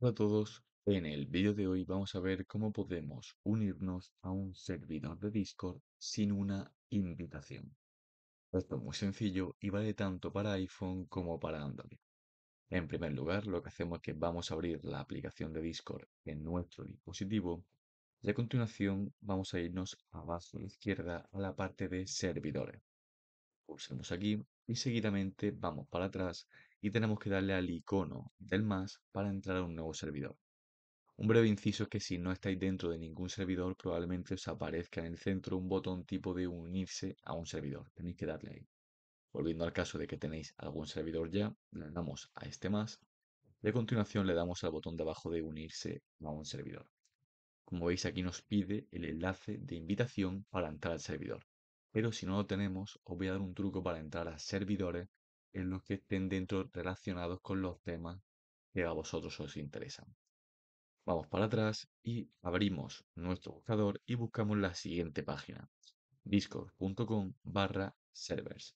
Hola a todos, en el vídeo de hoy vamos a ver cómo podemos unirnos a un servidor de Discord sin una invitación. Esto es muy sencillo y vale tanto para iPhone como para Android. En primer lugar, lo que hacemos es que vamos a abrir la aplicación de Discord en nuestro dispositivo y a continuación vamos a irnos abajo a la izquierda a la parte de servidores. Pulsemos aquí y seguidamente vamos para atrás y tenemos que darle al icono del más para entrar a un nuevo servidor. Un breve inciso es que si no estáis dentro de ningún servidor, probablemente os aparezca en el centro un botón tipo de unirse a un servidor. Tenéis que darle ahí. Volviendo al caso de que tenéis algún servidor ya, le damos a este más De continuación le damos al botón de abajo de unirse a un servidor. Como veis aquí nos pide el enlace de invitación para entrar al servidor. Pero si no lo tenemos, os voy a dar un truco para entrar a servidores en los que estén dentro relacionados con los temas que a vosotros os interesan. Vamos para atrás y abrimos nuestro buscador y buscamos la siguiente página, discord.com barra servers.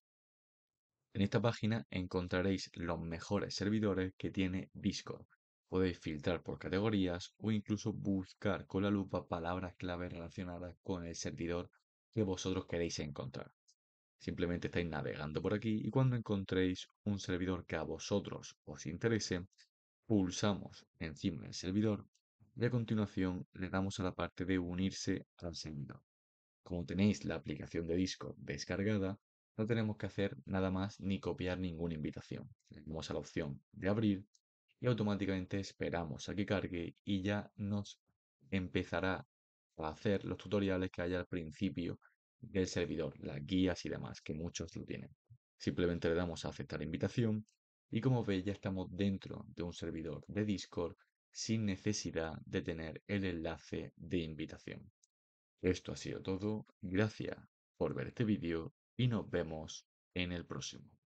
En esta página encontraréis los mejores servidores que tiene Discord. Podéis filtrar por categorías o incluso buscar con la lupa palabras clave relacionadas con el servidor que vosotros queréis encontrar. Simplemente estáis navegando por aquí y cuando encontréis un servidor que a vosotros os interese, pulsamos encima del servidor y a continuación le damos a la parte de unirse al servidor. Como tenéis la aplicación de Discord descargada, no tenemos que hacer nada más ni copiar ninguna invitación. Le damos a la opción de abrir y automáticamente esperamos a que cargue y ya nos empezará a hacer los tutoriales que hay al principio del servidor, las guías y demás, que muchos lo tienen. Simplemente le damos a aceptar invitación y como veis ya estamos dentro de un servidor de Discord sin necesidad de tener el enlace de invitación. Esto ha sido todo, gracias por ver este vídeo y nos vemos en el próximo.